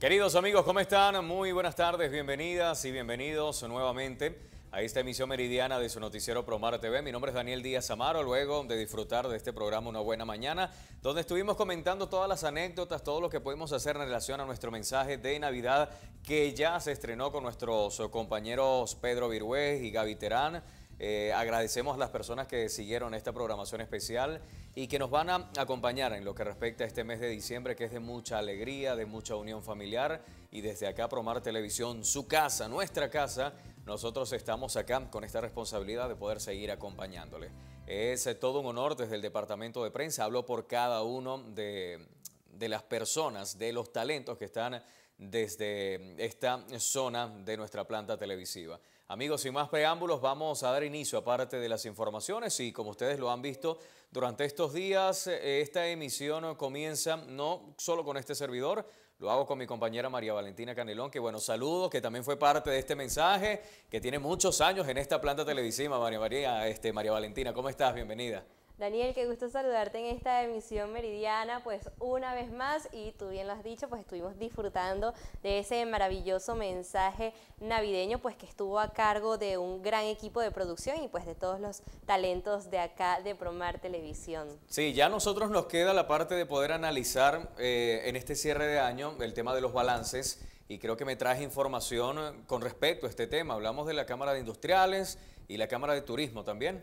Queridos amigos, ¿cómo están? Muy buenas tardes, bienvenidas y bienvenidos nuevamente a esta emisión meridiana de su noticiero Promar TV. Mi nombre es Daniel Díaz Amaro, luego de disfrutar de este programa Una Buena Mañana, donde estuvimos comentando todas las anécdotas, todo lo que pudimos hacer en relación a nuestro mensaje de Navidad que ya se estrenó con nuestros compañeros Pedro Virués y Gaby Terán eh, agradecemos a las personas que siguieron esta programación especial y que nos van a acompañar en lo que respecta a este mes de diciembre, que es de mucha alegría, de mucha unión familiar. Y desde acá, Promar Televisión, su casa, nuestra casa, nosotros estamos acá con esta responsabilidad de poder seguir acompañándole Es eh, todo un honor desde el departamento de prensa, hablo por cada uno de, de las personas, de los talentos que están desde esta zona de nuestra planta televisiva. Amigos, sin más preámbulos, vamos a dar inicio a parte de las informaciones y como ustedes lo han visto, durante estos días eh, esta emisión comienza no solo con este servidor, lo hago con mi compañera María Valentina Canelón, que bueno, saludo, que también fue parte de este mensaje, que tiene muchos años en esta planta televisiva, María María, este, María Valentina, ¿cómo estás? Bienvenida. Daniel, qué gusto saludarte en esta emisión meridiana, pues una vez más, y tú bien lo has dicho, pues estuvimos disfrutando de ese maravilloso mensaje navideño, pues que estuvo a cargo de un gran equipo de producción y pues de todos los talentos de acá de Promar Televisión. Sí, ya a nosotros nos queda la parte de poder analizar eh, en este cierre de año el tema de los balances y creo que me traje información con respecto a este tema. Hablamos de la Cámara de Industriales y la Cámara de Turismo también.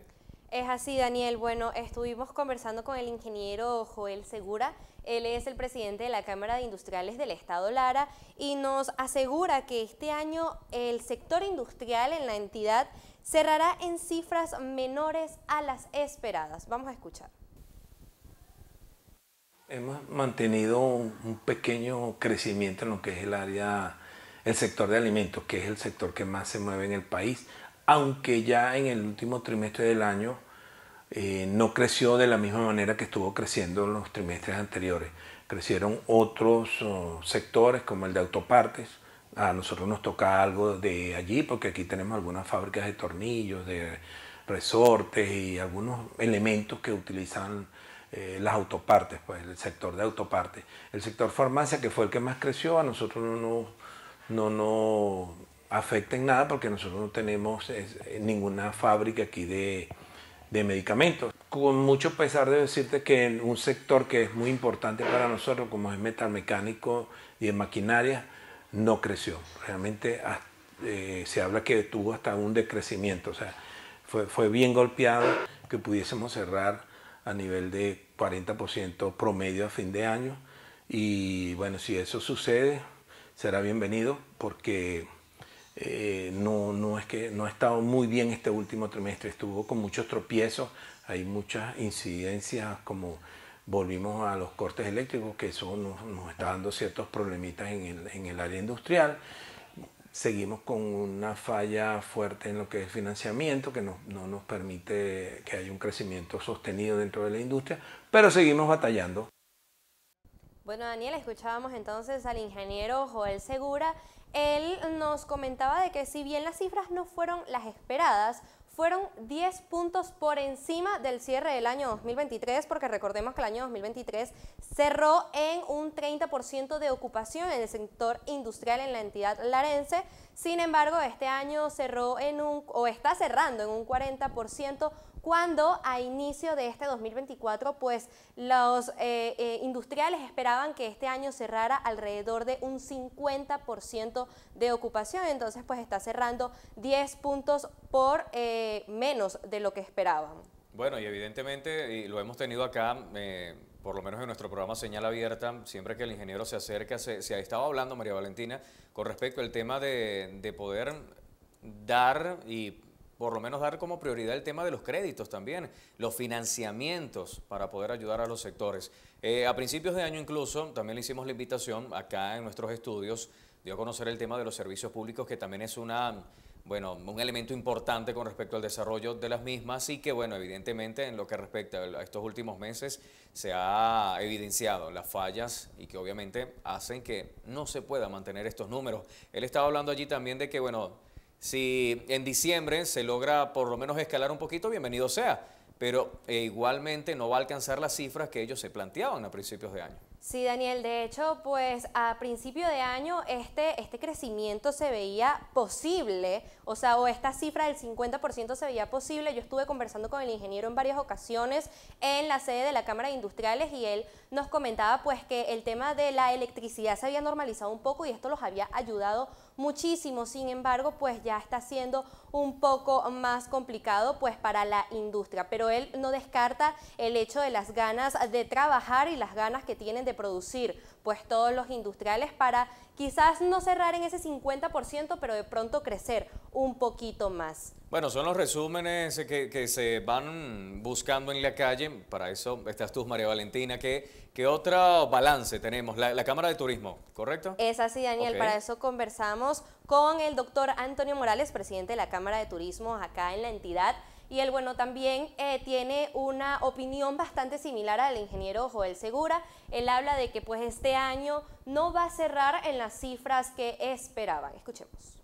Es así, Daniel. Bueno, estuvimos conversando con el ingeniero Joel Segura. Él es el presidente de la Cámara de Industriales del Estado Lara y nos asegura que este año el sector industrial en la entidad cerrará en cifras menores a las esperadas. Vamos a escuchar. Hemos mantenido un pequeño crecimiento en lo que es el área, el sector de alimentos, que es el sector que más se mueve en el país aunque ya en el último trimestre del año eh, no creció de la misma manera que estuvo creciendo en los trimestres anteriores. Crecieron otros oh, sectores como el de autopartes. A nosotros nos toca algo de allí porque aquí tenemos algunas fábricas de tornillos, de resortes y algunos elementos que utilizan eh, las autopartes, pues el sector de autopartes. El sector farmacia, que fue el que más creció, a nosotros no, no, no afecten nada porque nosotros no tenemos eh, ninguna fábrica aquí de, de medicamentos. Con mucho pesar de decirte que en un sector que es muy importante para nosotros, como es metalmecánico y en maquinaria, no creció. Realmente eh, se habla que tuvo hasta un decrecimiento, o sea, fue, fue bien golpeado que pudiésemos cerrar a nivel de 40% promedio a fin de año. Y bueno, si eso sucede, será bienvenido porque eh, no, no, es que no ha estado muy bien este último trimestre, estuvo con muchos tropiezos, hay muchas incidencias como volvimos a los cortes eléctricos, que eso nos, está dando ciertos problemitas en el, área industrial. Seguimos con una falla fuerte en lo que es financiamiento, que no nos permite que haya un crecimiento sostenido dentro de la industria, pero seguimos batallando. Bueno, Daniel, escuchábamos entonces al ingeniero Joel Segura, él nos comentaba de que si bien las cifras no fueron las esperadas, fueron 10 puntos por encima del cierre del año 2023, porque recordemos que el año 2023 cerró en un 30% de ocupación en el sector industrial en la entidad larense, sin embargo, este año cerró en un, o está cerrando en un 40%, cuando a inicio de este 2024, pues los eh, eh, industriales esperaban que este año cerrara alrededor de un 50% de ocupación, entonces pues está cerrando 10 puntos por eh, menos de lo que esperaban. Bueno, y evidentemente, y lo hemos tenido acá, eh, por lo menos en nuestro programa Señal Abierta, siempre que el ingeniero se acerca, se, ha estado hablando, María Valentina, con respecto al tema de, de poder dar y por lo menos dar como prioridad el tema de los créditos también, los financiamientos para poder ayudar a los sectores. Eh, a principios de año incluso también le hicimos la invitación acá en nuestros estudios, dio a conocer el tema de los servicios públicos, que también es una bueno, un elemento importante con respecto al desarrollo de las mismas y que, bueno, evidentemente en lo que respecta a estos últimos meses se ha evidenciado las fallas y que obviamente hacen que no se pueda mantener estos números. Él estaba hablando allí también de que, bueno, si en diciembre se logra por lo menos escalar un poquito, bienvenido sea, pero eh, igualmente no va a alcanzar las cifras que ellos se planteaban a principios de año. Sí, Daniel, de hecho, pues a principio de año este, este crecimiento se veía posible, o sea, o esta cifra del 50% se veía posible. Yo estuve conversando con el ingeniero en varias ocasiones en la sede de la Cámara de Industriales y él nos comentaba pues que el tema de la electricidad se había normalizado un poco y esto los había ayudado muchísimo, sin embargo, pues ya está siendo un poco más complicado pues para la industria, pero él no descarta el hecho de las ganas de trabajar y las ganas que tienen de producir pues todos los industriales para quizás no cerrar en ese 50%, pero de pronto crecer un poquito más. Bueno, son los resúmenes que, se van buscando en la calle. Para eso estás tú, María Valentina. ¿Qué, qué otro balance tenemos? La, Cámara de Turismo, ¿correcto? Es así, Daniel. Para eso conversamos con el doctor Antonio Morales, presidente de la Cámara de Turismo acá en la entidad y él, bueno, también eh, tiene una opinión bastante similar al ingeniero Joel Segura. Él habla de que pues este año no va a cerrar en las cifras que esperaban. Escuchemos.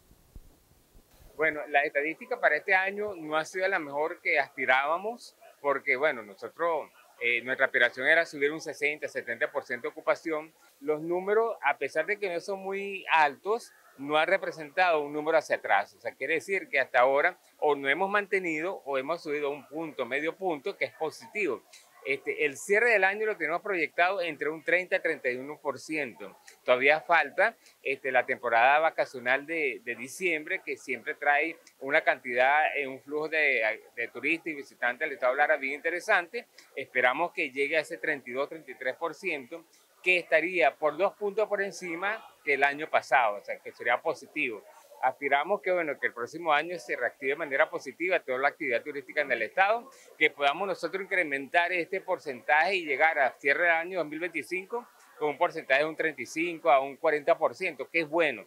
Bueno, la estadística para este año no ha sido la mejor que aspirábamos porque, bueno, nosotros, eh, nuestra aspiración era subir un 60, 70% de ocupación. Los números, a pesar de que no son muy altos, no ha representado un número hacia atrás. O sea, quiere decir que hasta ahora o no hemos mantenido o hemos subido un punto, medio punto, que es positivo. Este, el cierre del año lo tenemos proyectado entre un 30 y 31%. Todavía falta este, la temporada vacacional de, diciembre, que siempre trae una cantidad, eh, un flujo de, turistas y visitantes al Estado Lara bien interesante. Esperamos que llegue a ese 32-33% que estaría por dos puntos por encima que el año pasado, o sea, que sería positivo. Aspiramos que, bueno, que el próximo año se reactive de manera positiva toda la actividad turística en el Estado, que podamos nosotros incrementar este porcentaje y llegar a cierre del año 2025 con un porcentaje de un 35 a un 40%, que es bueno.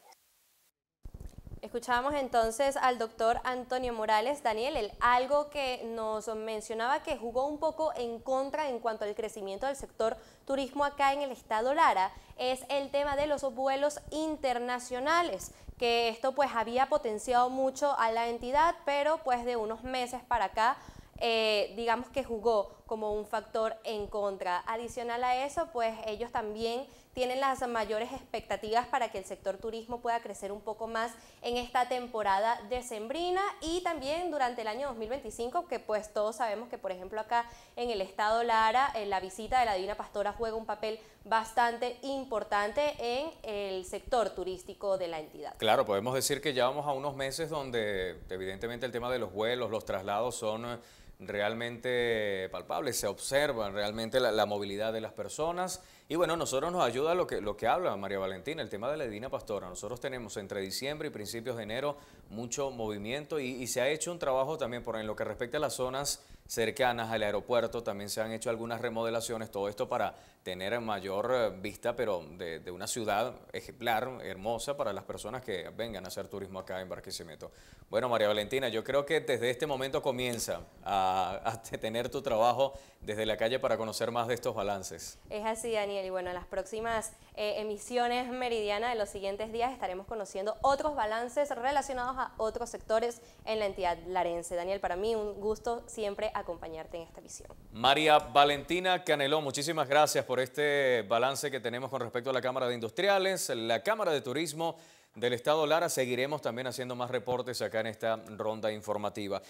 Escuchábamos entonces al doctor Antonio Morales. Daniel, el, algo que nos mencionaba que jugó un poco en contra en cuanto al crecimiento del sector turismo acá en el estado Lara es el tema de los vuelos internacionales, que esto pues había potenciado mucho a la entidad, pero pues de unos meses para acá eh, digamos que jugó como un factor en contra. Adicional a eso, pues ellos también tienen las mayores expectativas para que el sector turismo pueda crecer un poco más en esta temporada decembrina y también durante el año 2025, que pues todos sabemos que por ejemplo acá en el estado Lara, eh, la visita de la Divina Pastora juega un papel bastante importante en el sector turístico de la entidad. Claro, podemos decir que ya vamos a unos meses donde evidentemente el tema de los vuelos, los traslados son realmente palpables, se observa realmente la, movilidad de las personas. Y bueno, nosotros nos ayuda lo que, lo que habla María Valentina, el tema de la Divina Pastora. Nosotros tenemos entre diciembre y principios de enero mucho movimiento y, y se ha hecho un trabajo también por en lo que respecta a las zonas cercanas al aeropuerto, también se han hecho algunas remodelaciones, todo esto para tener mayor eh, vista, pero de, una ciudad ejemplar, hermosa para las personas que vengan a hacer turismo acá en Barquisimeto. Bueno, María Valentina, yo creo que desde este momento comienza a, tener tu trabajo desde la calle para conocer más de estos balances. Es así, Daniel, y bueno, en las próximas eh, emisiones meridianas de los siguientes días estaremos conociendo otros balances relacionados a otros sectores en la entidad larense. Daniel, para mí un gusto siempre acompañarte en esta visión. María Valentina Canelón, muchísimas gracias por este balance que tenemos con respecto a la Cámara de Industriales, la Cámara de Turismo del Estado Lara. Seguiremos también haciendo más reportes acá en esta ronda informativa.